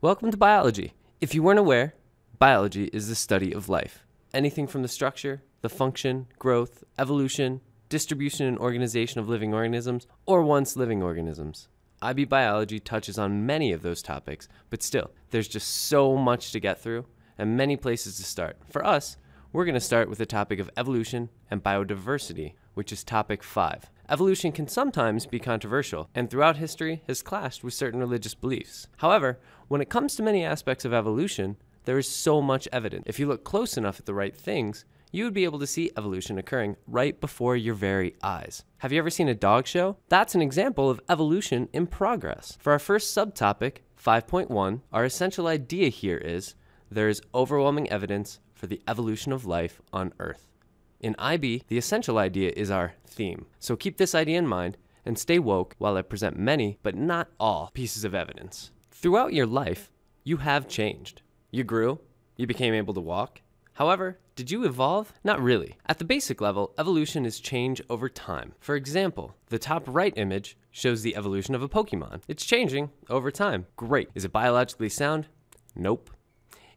Welcome to biology. If you weren't aware, biology is the study of life. Anything from the structure, the function, growth, evolution, distribution and organization of living organisms, or once living organisms. IB biology touches on many of those topics, but still, there's just so much to get through and many places to start. For us, we're going to start with the topic of evolution and biodiversity, which is topic 5. Evolution can sometimes be controversial, and throughout history has clashed with certain religious beliefs. However, when it comes to many aspects of evolution, there is so much evidence. If you look close enough at the right things, you would be able to see evolution occurring right before your very eyes. Have you ever seen a dog show? That's an example of evolution in progress. For our first subtopic, 5.1, our essential idea here is there is overwhelming evidence for the evolution of life on Earth. In IB, the essential idea is our theme, so keep this idea in mind and stay woke while I present many, but not all, pieces of evidence. Throughout your life, you have changed. You grew, you became able to walk. However, did you evolve? Not really. At the basic level, evolution is change over time. For example, the top right image shows the evolution of a Pokemon. It's changing over time. Great. Is it biologically sound? Nope.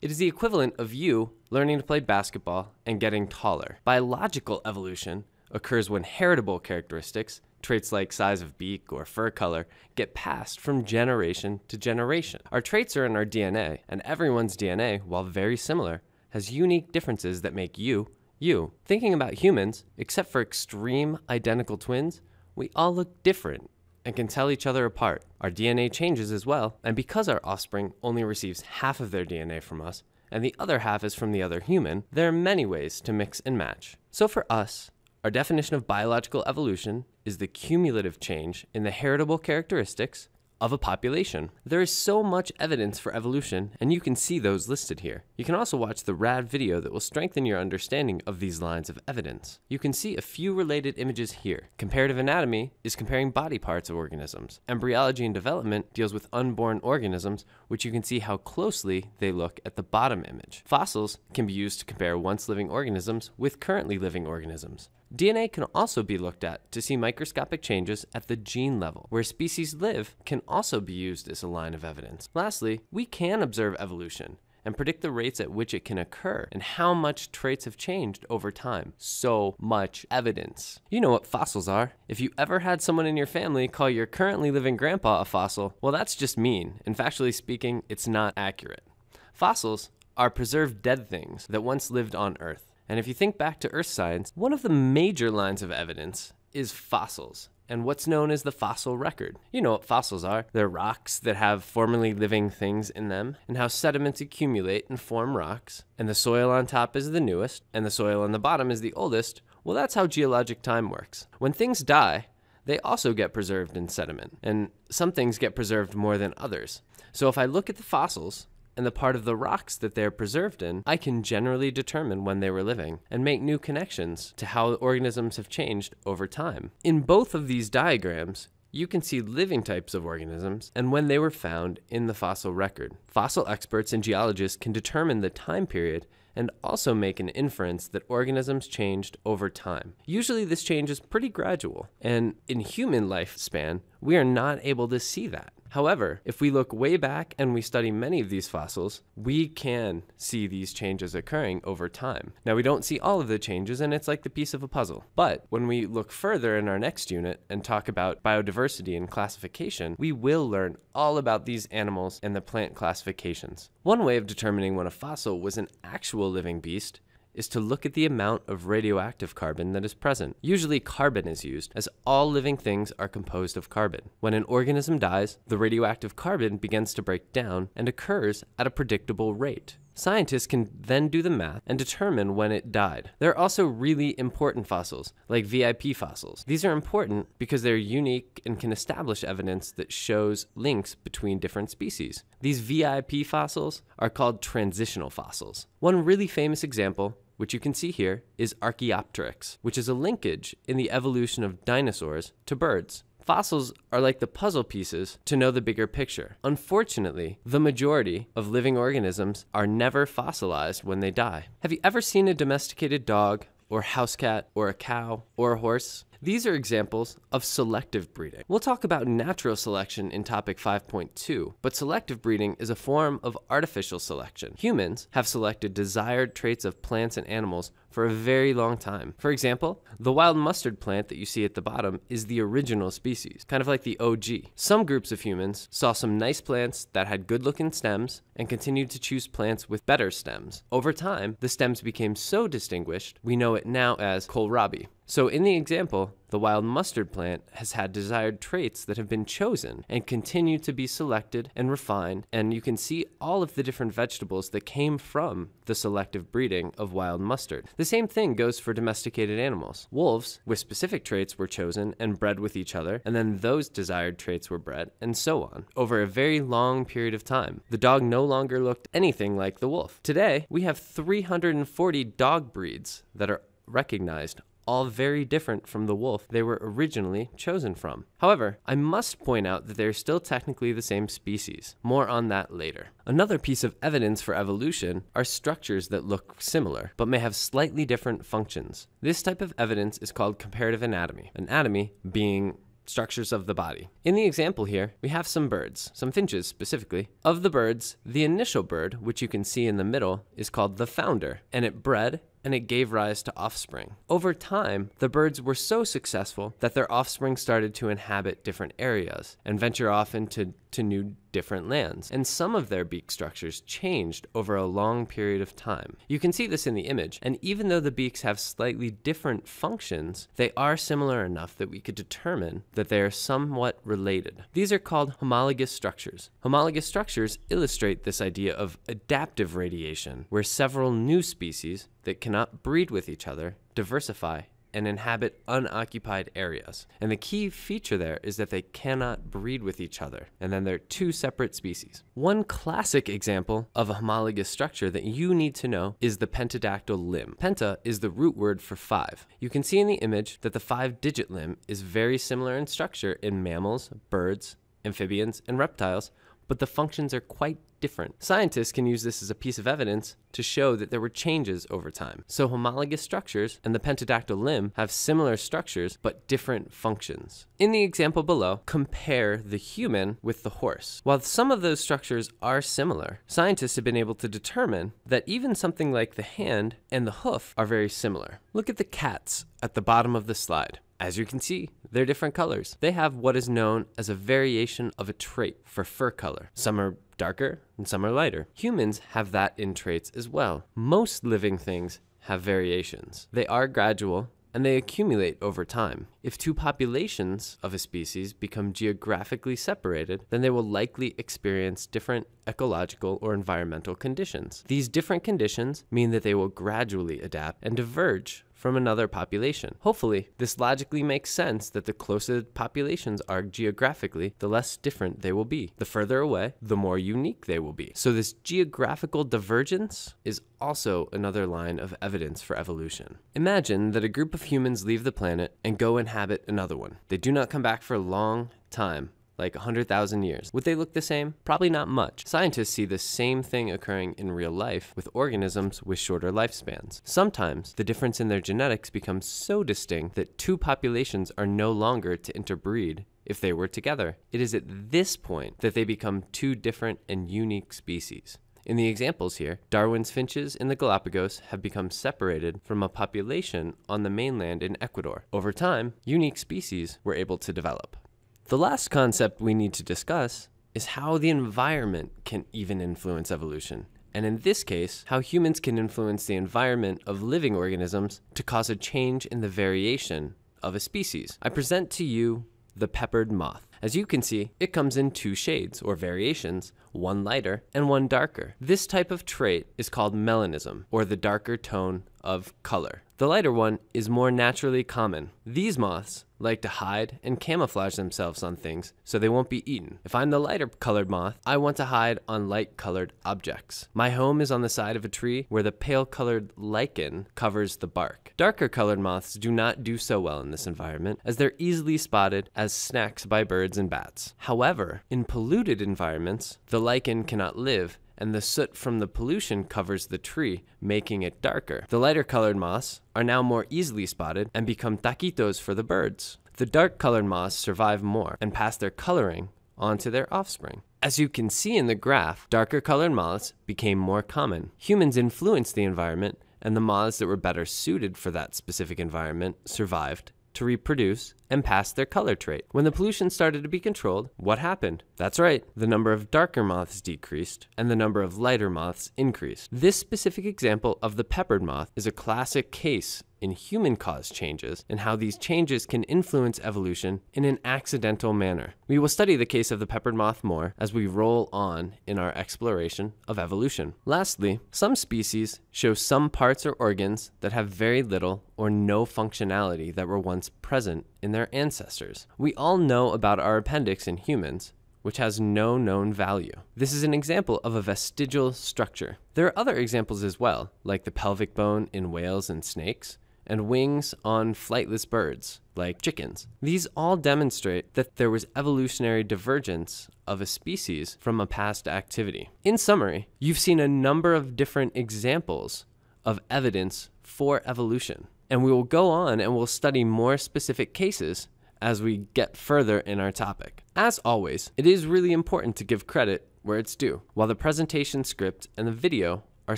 It is the equivalent of you learning to play basketball and getting taller. Biological evolution occurs when heritable characteristics, traits like size of beak or fur color, get passed from generation to generation. Our traits are in our DNA, and everyone's DNA, while very similar, has unique differences that make you, you. Thinking about humans, except for extreme identical twins, we all look different and can tell each other apart. Our DNA changes as well, and because our offspring only receives half of their DNA from us, and the other half is from the other human, there are many ways to mix and match. So for us, our definition of biological evolution is the cumulative change in the heritable characteristics of a population. There is so much evidence for evolution, and you can see those listed here. You can also watch the RAD video that will strengthen your understanding of these lines of evidence. You can see a few related images here. Comparative anatomy is comparing body parts of organisms. Embryology and development deals with unborn organisms, which you can see how closely they look at the bottom image. Fossils can be used to compare once living organisms with currently living organisms. DNA can also be looked at to see microscopic changes at the gene level, where species live can also be used as a line of evidence. Lastly, we can observe evolution and predict the rates at which it can occur and how much traits have changed over time. So much evidence. You know what fossils are. If you ever had someone in your family call your currently living grandpa a fossil, well, that's just mean, and factually speaking, it's not accurate. Fossils are preserved dead things that once lived on Earth. And if you think back to Earth science, one of the major lines of evidence is fossils and what's known as the fossil record. You know what fossils are. They're rocks that have formerly living things in them, and how sediments accumulate and form rocks, and the soil on top is the newest, and the soil on the bottom is the oldest. Well, that's how geologic time works. When things die, they also get preserved in sediment, and some things get preserved more than others. So if I look at the fossils, and the part of the rocks that they're preserved in, I can generally determine when they were living and make new connections to how organisms have changed over time. In both of these diagrams, you can see living types of organisms and when they were found in the fossil record. Fossil experts and geologists can determine the time period and also make an inference that organisms changed over time. Usually this change is pretty gradual, and in human lifespan, we are not able to see that. However, if we look way back and we study many of these fossils, we can see these changes occurring over time. Now, we don't see all of the changes, and it's like the piece of a puzzle. But when we look further in our next unit and talk about biodiversity and classification, we will learn all about these animals and the plant classifications. One way of determining when a fossil was an actual living beast is to look at the amount of radioactive carbon that is present. Usually carbon is used, as all living things are composed of carbon. When an organism dies, the radioactive carbon begins to break down and occurs at a predictable rate. Scientists can then do the math and determine when it died. There are also really important fossils, like VIP fossils. These are important because they're unique and can establish evidence that shows links between different species. These VIP fossils are called transitional fossils. One really famous example which you can see here, is Archaeopteryx, which is a linkage in the evolution of dinosaurs to birds. Fossils are like the puzzle pieces to know the bigger picture. Unfortunately, the majority of living organisms are never fossilized when they die. Have you ever seen a domesticated dog, or house cat, or a cow, or a horse? These are examples of selective breeding. We'll talk about natural selection in topic 5.2, but selective breeding is a form of artificial selection. Humans have selected desired traits of plants and animals for a very long time. For example, the wild mustard plant that you see at the bottom is the original species, kind of like the OG. Some groups of humans saw some nice plants that had good looking stems and continued to choose plants with better stems. Over time, the stems became so distinguished, we know it now as kohlrabi. So, in the example, the wild mustard plant has had desired traits that have been chosen and continue to be selected and refined, and you can see all of the different vegetables that came from the selective breeding of wild mustard. The same thing goes for domesticated animals. Wolves with specific traits were chosen and bred with each other, and then those desired traits were bred, and so on, over a very long period of time. The dog no longer looked anything like the wolf. Today, we have 340 dog breeds that are recognized all very different from the wolf they were originally chosen from. However, I must point out that they are still technically the same species. More on that later. Another piece of evidence for evolution are structures that look similar, but may have slightly different functions. This type of evidence is called comparative anatomy, anatomy being structures of the body. In the example here, we have some birds, some finches specifically. Of the birds, the initial bird, which you can see in the middle, is called the founder, and it bred and it gave rise to offspring. Over time, the birds were so successful that their offspring started to inhabit different areas and venture off into to new different lands, and some of their beak structures changed over a long period of time. You can see this in the image, and even though the beaks have slightly different functions, they are similar enough that we could determine that they are somewhat related. These are called homologous structures. Homologous structures illustrate this idea of adaptive radiation, where several new species that cannot breed with each other diversify and inhabit unoccupied areas. And the key feature there is that they cannot breed with each other, and then they're two separate species. One classic example of a homologous structure that you need to know is the pentadactyl limb. Penta is the root word for five. You can see in the image that the five-digit limb is very similar in structure in mammals, birds, amphibians, and reptiles, but the functions are quite different. Scientists can use this as a piece of evidence to show that there were changes over time. So homologous structures and the pentadactyl limb have similar structures but different functions. In the example below, compare the human with the horse. While some of those structures are similar, scientists have been able to determine that even something like the hand and the hoof are very similar. Look at the cats at the bottom of the slide. As you can see, they're different colors. They have what is known as a variation of a trait for fur color. Some are darker and some are lighter. Humans have that in traits as well. Most living things have variations. They are gradual and they accumulate over time. If two populations of a species become geographically separated, then they will likely experience different ecological or environmental conditions. These different conditions mean that they will gradually adapt and diverge from another population. Hopefully, this logically makes sense that the closer populations are geographically, the less different they will be. The further away, the more unique they will be. So this geographical divergence is also another line of evidence for evolution. Imagine that a group of humans leave the planet and go inhabit another one. They do not come back for a long time like 100,000 years. Would they look the same? Probably not much. Scientists see the same thing occurring in real life with organisms with shorter lifespans. Sometimes the difference in their genetics becomes so distinct that two populations are no longer to interbreed if they were together. It is at this point that they become two different and unique species. In the examples here, Darwin's finches in the Galapagos have become separated from a population on the mainland in Ecuador. Over time, unique species were able to develop. The last concept we need to discuss is how the environment can even influence evolution, and in this case, how humans can influence the environment of living organisms to cause a change in the variation of a species. I present to you the peppered moth. As you can see, it comes in two shades or variations, one lighter and one darker. This type of trait is called melanism, or the darker tone of color. The lighter one is more naturally common. These moths like to hide and camouflage themselves on things so they won't be eaten. If I'm the lighter colored moth, I want to hide on light colored objects. My home is on the side of a tree where the pale colored lichen covers the bark. Darker colored moths do not do so well in this environment as they're easily spotted as snacks by birds birds and bats. However, in polluted environments, the lichen cannot live and the soot from the pollution covers the tree, making it darker. The lighter colored moss are now more easily spotted and become taquitos for the birds. The dark colored moss survive more and pass their coloring onto their offspring. As you can see in the graph, darker colored moths became more common. Humans influenced the environment, and the moths that were better suited for that specific environment survived to reproduce and pass their color trait. When the pollution started to be controlled, what happened? That's right, the number of darker moths decreased and the number of lighter moths increased. This specific example of the peppered moth is a classic case in human caused changes and how these changes can influence evolution in an accidental manner. We will study the case of the peppered moth more as we roll on in our exploration of evolution. Lastly, some species show some parts or organs that have very little or no functionality that were once present in their ancestors. We all know about our appendix in humans, which has no known value. This is an example of a vestigial structure. There are other examples as well, like the pelvic bone in whales and snakes, and wings on flightless birds, like chickens. These all demonstrate that there was evolutionary divergence of a species from a past activity. In summary, you've seen a number of different examples of evidence for evolution. And we will go on and we'll study more specific cases as we get further in our topic. As always, it is really important to give credit where it's due. While the presentation script and the video are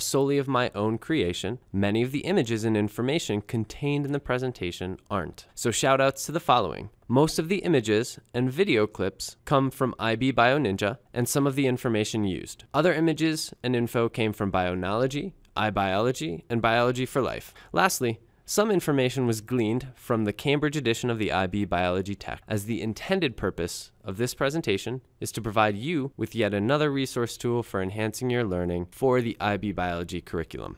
solely of my own creation. Many of the images and information contained in the presentation aren't. So shoutouts to the following. Most of the images and video clips come from IB Bio Ninja, and some of the information used. Other images and info came from Bionology, iBiology, and Biology for Life. Lastly, some information was gleaned from the Cambridge edition of the IB Biology text, as the intended purpose of this presentation is to provide you with yet another resource tool for enhancing your learning for the IB Biology curriculum.